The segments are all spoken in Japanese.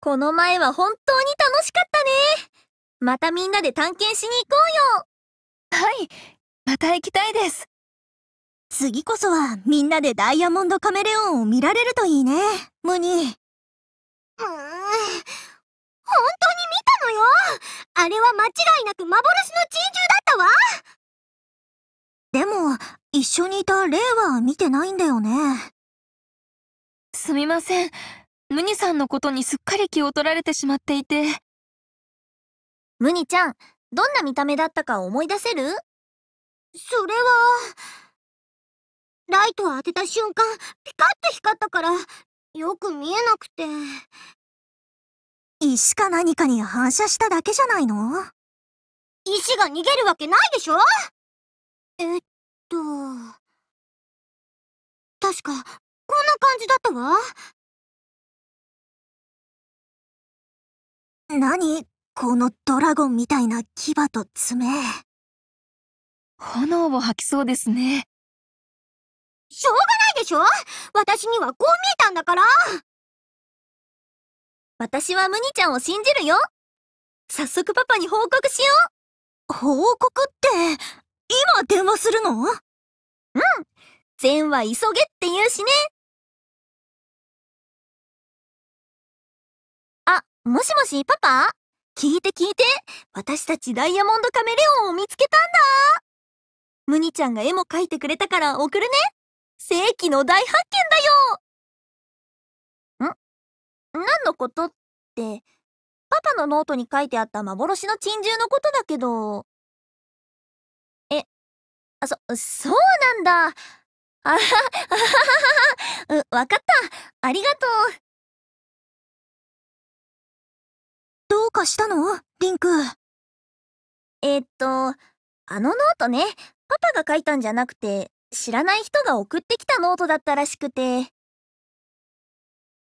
この前は本当に楽しかったねまたみんなで探検しに行こうよはいまた行きたいです次こそはみんなでダイヤモンドカメレオンを見られるといいねムニうーん本当に見たのよあれは間違いなく幻の珍獣だったわでも一緒にいたレイは見てないんだよねすみませんムニさんのことにすっかり気を取られてしまっていて。ムニちゃん、どんな見た目だったか思い出せるそれは、ライトを当てた瞬間、ピカッと光ったから、よく見えなくて。石か何かに反射しただけじゃないの石が逃げるわけないでしょえっと、確か、こんな感じだったわ。何このドラゴンみたいな牙と爪。炎を吐きそうですね。しょうがないでしょ私にはこう見えたんだから私はムニちゃんを信じるよ早速パパに報告しよう報告って今電話するのうん善は急げって言うしねもしもし、パパ聞いて聞いて私たちダイヤモンドカメレオンを見つけたんだムニちゃんが絵も描いてくれたから送るね世紀の大発見だよん何のことって、パパのノートに書いてあった幻の珍獣のことだけど。え、あ、そ、そうなんだ。あはははははは、わかった。ありがとう。うかしたのリンク。えっと、あのノートね、パパが書いたんじゃなくて、知らない人が送ってきたノートだったらしくて。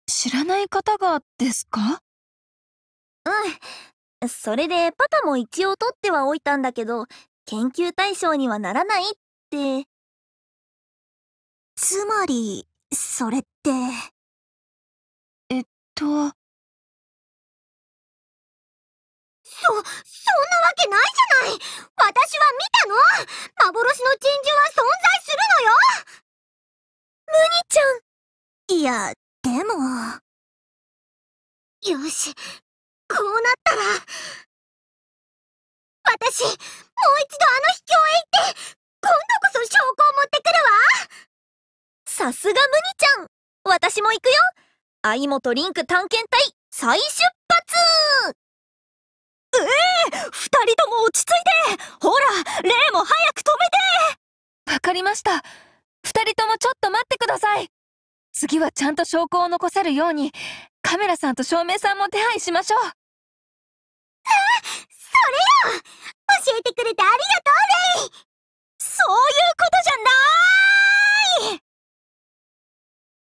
知らない方がですかうん。それでパパも一応取ってはおいたんだけど、研究対象にはならないって。つまり、それって。えっと、そ、そんなわけないじゃない私は見たの幻の珍獣は存在するのよムニちゃん。いや、でも。よし、こうなったら。私、もう一度あの秘境へ行って、今度こそ証拠を持ってくるわさすがムニちゃん私も行くよ相本リンク探検隊再出発人とも落ち着いてほらレイも早く止めてわかりました2人ともちょっと待ってください次はちゃんと証拠を残せるようにカメラさんと照明さんも手配しましょうあそれよ教えてくれてありがとうレイそういうことじゃな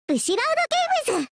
ーい後ろのゲームズ